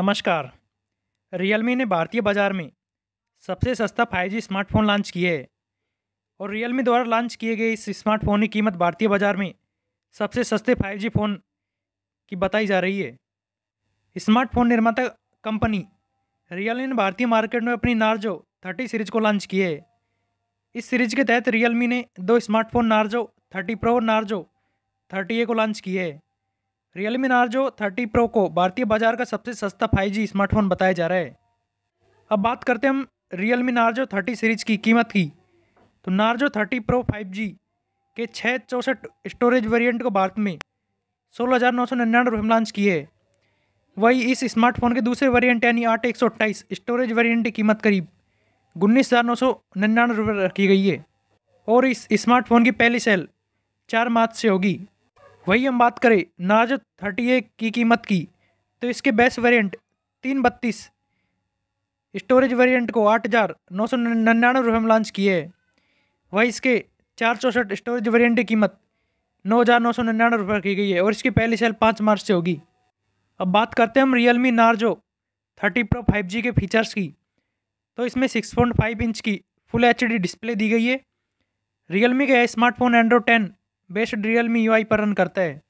नमस्कार रियलमी ने भारतीय बाज़ार में सबसे सस्ता जी स्मार्टफोन लॉन्च किया है और रियलमी द्वारा लॉन्च किए गए इस स्मार्टफोन की कीमत भारतीय बाज़ार में सबसे सस्ते जी फ़ोन की बताई जा रही है स्मार्टफोन निर्माता कंपनी रियलमी ने भारतीय मार्केट में अपनी नार्जो थर्टी सीरीज को लॉन्च किए है इस सीरीज के तहत रियलमी ने दो स्मार्टफोन नार्जो थर्टी प्रो और नार्जो थर्टी ए को लॉन्च किए है Realme Narzo 30 प्रो को भारतीय बाजार का सबसे सस्ता 5G स्मार्टफोन बताया जा रहा है अब बात करते हैं हम Realme Narzo 30 सीरीज की कीमत की तो Narzo 30 प्रो 5G के छः चौंसठ स्टोरेज वेरिएंट को भारत में सोलह हज़ार नौ सौ निन्यानवे रुपये में लॉन्च किए वही इस स्मार्टफोन के दूसरे वेरिएंट यानी आठ एक सौ अट्ठाईस स्टोरेज वेरिएंट की कीमत करीब उन्नीस हज़ार नौ सौ निन्यानवे रुपये रखी गई है और इस स्मार्टफोन की पहली सेल चार मार्च से होगी वही हम बात करें नाज थर्टी की कीमत की तो इसके बेस्ट वेरिएंट तीन बत्तीस स्टोरेज वेरिएंट को आठ हज़ार नौ सौ निन्यानवे रुपये में लॉन्च किए हैं वही इसके चार चौंसठ स्टोरेज वेरिएंट की कीमत नौ हज़ार नौ सौ निन्यानवे रुपये की गई है और इसकी पहली सेल पाँच मार्च से होगी अब बात करते हैं हम Realme Narzo thirty pro five G के फीचर्स की तो इसमें सिक्स पॉइंट फाइव इंच की फुल एच डी डिस्प्ले दी गई है रियल मी का smartphone Android ten based Realme UI पर रन करता है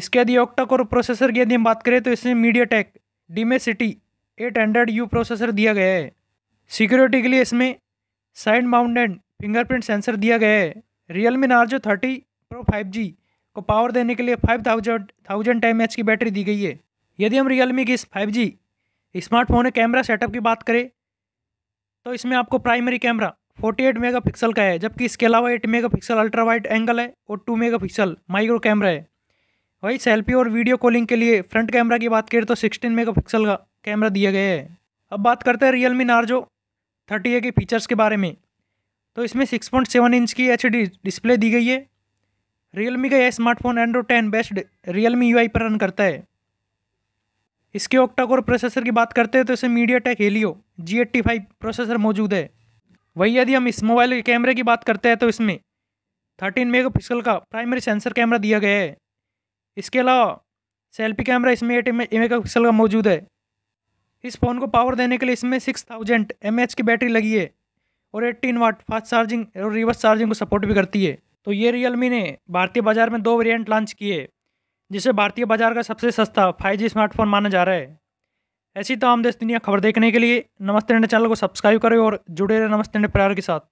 इसके यदि ऑक्टा कोर प्रोसेसर की यदि हम बात करें तो इसमें MediaTek Dimensity eight hundred U processor दिया गया है सिक्योरिटी के लिए इसमें साइड माउंटेड फिंगरप्रिंट सेंसर दिया गया है Realme Narzo thirty pro five G को पावर देने के लिए five thousand thousand time H की बैटरी दी गई है यदि हम रियल मी की इस five G smartphone camera setup की बात करें तो इसमें आपको प्राइमरी कैमरा 48 मेगापिक्सल का है जबकि इसके अलावा 8 मेगापिक्सल अल्ट्रा वाइड एंगल है और 2 मेगापिक्सल माइक्रो कैमरा है वही सेल्फी और वीडियो कॉलिंग के लिए फ्रंट कैमरा की बात करें तो 16 मेगापिक्सल का कैमरा दिया गया है अब बात करते हैं Realme Narzo thirty A के फीचर्स के बारे में तो इसमें 6.7 इंच की एच डिस्प्ले दी गई है रियल मी का यह smartphone Android ten based Realme UI पर रन करता है इसके ऑक्टा कोर प्रोसेसर की बात करते हैं तो इसे MediaTek Helio G eighty five processor मौजूद है वही यदि हम इस मोबाइल के कैमरे की बात करते हैं तो इसमें थर्टीन मेगा का प्राइमरी सेंसर कैमरा दिया गया है इसके अलावा सेल्फी कैमरा इसमें एट मेगा पिक्सल का मौजूद है इस फ़ोन को पावर देने के लिए इसमें सिक्स थाउजेंड एम की बैटरी लगी है और एट्टीन वाट फास्ट चार्जिंग और रिवर्स चार्जिंग को सपोर्ट भी करती है तो ये रियलमी ने भारतीय बाज़ार में दो वेरिएंट लॉन्च किए जिसे भारतीय बाज़ार का सबसे सस्ता 5G स्मार्टफोन माना जा रहा है ऐसी तमाम देश दुनिया खबर देखने के लिए नमस्ते इंडिया चैनल को सब्सक्राइब करें और जुड़े रहे नमस्ते इंडिया प्यार के साथ